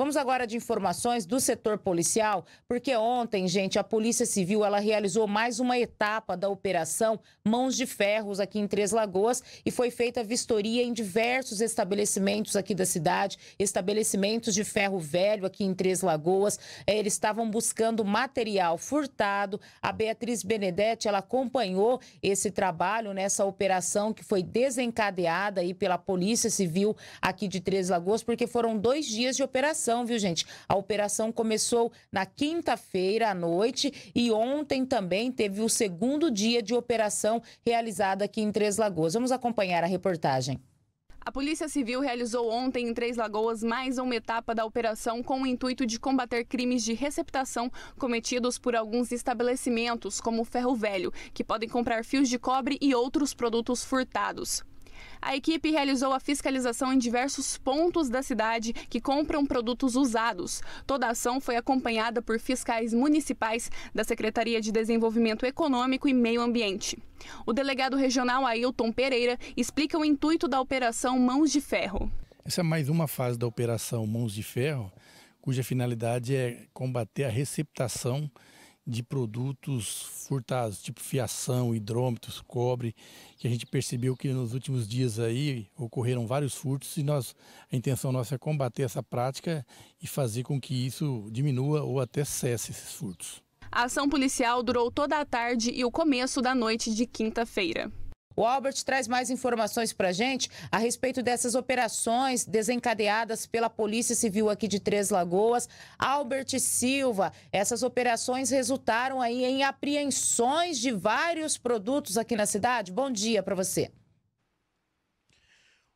Vamos agora de informações do setor policial, porque ontem, gente, a Polícia Civil ela realizou mais uma etapa da operação Mãos de Ferros aqui em Três Lagoas e foi feita vistoria em diversos estabelecimentos aqui da cidade, estabelecimentos de ferro velho aqui em Três Lagoas. É, eles estavam buscando material furtado. A Beatriz Benedetti, ela acompanhou esse trabalho nessa operação que foi desencadeada aí pela Polícia Civil aqui de Três Lagoas, porque foram dois dias de operação operação, viu, gente? A operação começou na quinta-feira à noite e ontem também teve o segundo dia de operação realizada aqui em Três Lagoas. Vamos acompanhar a reportagem. A Polícia Civil realizou ontem em Três Lagoas mais uma etapa da operação com o intuito de combater crimes de receptação cometidos por alguns estabelecimentos, como o ferro velho, que podem comprar fios de cobre e outros produtos furtados. A equipe realizou a fiscalização em diversos pontos da cidade que compram produtos usados. Toda a ação foi acompanhada por fiscais municipais da Secretaria de Desenvolvimento Econômico e Meio Ambiente. O delegado regional Ailton Pereira explica o intuito da operação Mãos de Ferro. Essa é mais uma fase da operação Mãos de Ferro, cuja finalidade é combater a receptação de produtos furtados, tipo fiação, hidrômetros, cobre, que a gente percebeu que nos últimos dias aí ocorreram vários furtos e nós a intenção nossa é combater essa prática e fazer com que isso diminua ou até cesse esses furtos. A ação policial durou toda a tarde e o começo da noite de quinta-feira. O Albert traz mais informações para a gente a respeito dessas operações desencadeadas pela Polícia Civil aqui de Três Lagoas. Albert Silva, essas operações resultaram aí em apreensões de vários produtos aqui na cidade. Bom dia para você.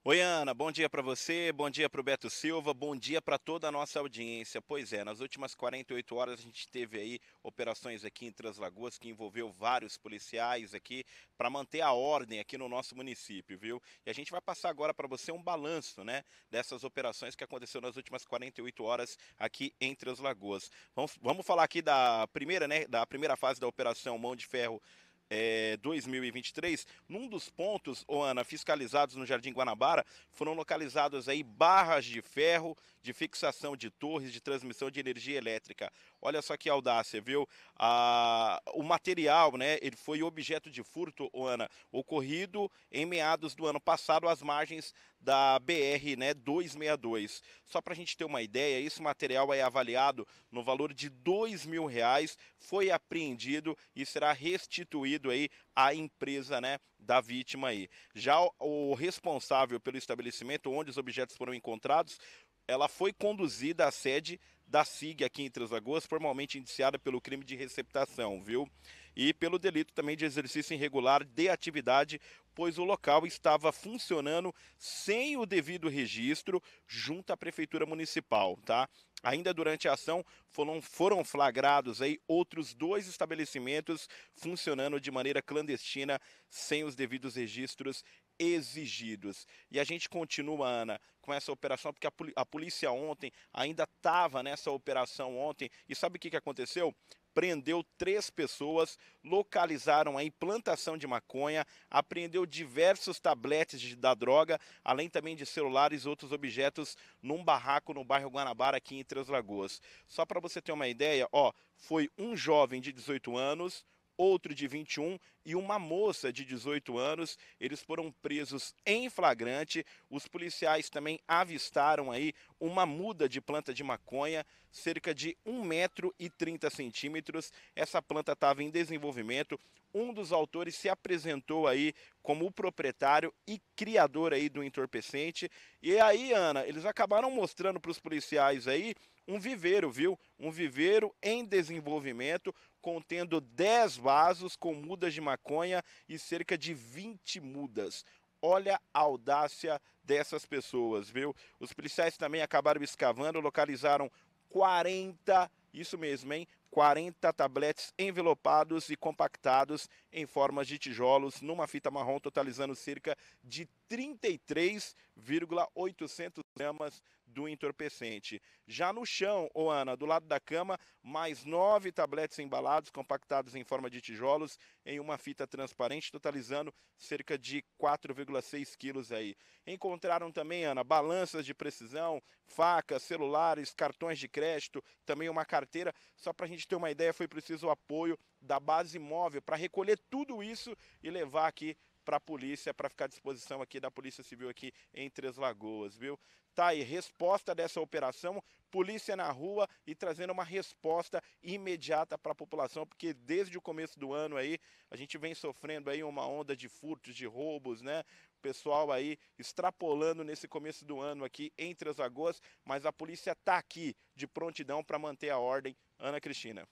Oi, Ana, bom dia para você, bom dia para o Beto Silva, bom dia para toda a nossa audiência. Pois é, nas últimas 48 horas a gente teve aí operações aqui em Translagoas que envolveu vários policiais aqui para manter a ordem aqui no nosso município, viu? E a gente vai passar agora para você um balanço, né, dessas operações que aconteceu nas últimas 48 horas aqui em Translagoas. Vamos, vamos falar aqui da primeira, né, da primeira fase da operação Mão de Ferro é, 2023, num dos pontos, Oana, fiscalizados no Jardim Guanabara, foram localizadas aí barras de ferro de fixação de torres de transmissão de energia elétrica. Olha só que audácia, viu? Ah, o material, né? Ele foi objeto de furto, Ana, ocorrido em meados do ano passado às margens da BR né, 262. Só para a gente ter uma ideia, esse material é avaliado no valor de dois mil reais, foi apreendido e será restituído aí à empresa né, da vítima aí. Já o responsável pelo estabelecimento onde os objetos foram encontrados ela foi conduzida à sede da SIG aqui em Três Lagoas, formalmente indiciada pelo crime de receptação, viu? E pelo delito também de exercício irregular de atividade, pois o local estava funcionando sem o devido registro junto à prefeitura municipal, tá? Ainda durante a ação foram, foram flagrados aí outros dois estabelecimentos funcionando de maneira clandestina sem os devidos registros exigidos. E a gente continua, Ana, com essa operação, porque a, polícia ontem ainda estava nessa operação ontem. E sabe o que, que aconteceu? Prendeu três pessoas, localizaram a implantação de maconha, apreendeu diversos tabletes de, da droga, além também de celulares e outros objetos num barraco no bairro Guanabara, aqui em Três Lagoas. Só para você ter uma ideia, ó, foi um jovem de 18 anos, outro de 21 e uma moça de 18 anos. Eles foram presos em flagrante. Os policiais também avistaram aí uma muda de planta de maconha, cerca de 1 metro e 30 centímetros. Essa planta estava em desenvolvimento. Um dos autores se apresentou aí como o proprietário e criador aí do entorpecente. E aí, Ana, eles acabaram mostrando para os policiais aí um viveiro, viu? Um viveiro em desenvolvimento, contendo 10 vasos com mudas de maconha e cerca de 20 mudas. Olha a audácia dessas pessoas, viu? Os policiais também acabaram escavando, localizaram 40, isso mesmo, hein? 40 tabletes envelopados e compactados em formas de tijolos numa fita marrom, totalizando cerca de 33,800 gramas do entorpecente. Já no chão, Ana, do lado da cama, mais nove tabletes embalados, compactados em forma de tijolos, em uma fita transparente, totalizando cerca de 4,6 quilos aí. Encontraram também, Ana, balanças de precisão, facas, celulares, cartões de crédito, também uma carteira. Só para a gente ter uma ideia, foi preciso o apoio da base móvel para recolher tudo isso e levar aqui para a polícia, para ficar à disposição aqui da Polícia Civil aqui em Três Lagoas, viu? Tá aí, resposta dessa operação, polícia na rua e trazendo uma resposta imediata para a população, porque desde o começo do ano aí, a gente vem sofrendo aí uma onda de furtos, de roubos, né? pessoal aí extrapolando nesse começo do ano aqui em Três Lagoas, mas a polícia tá aqui de prontidão para manter a ordem. Ana Cristina.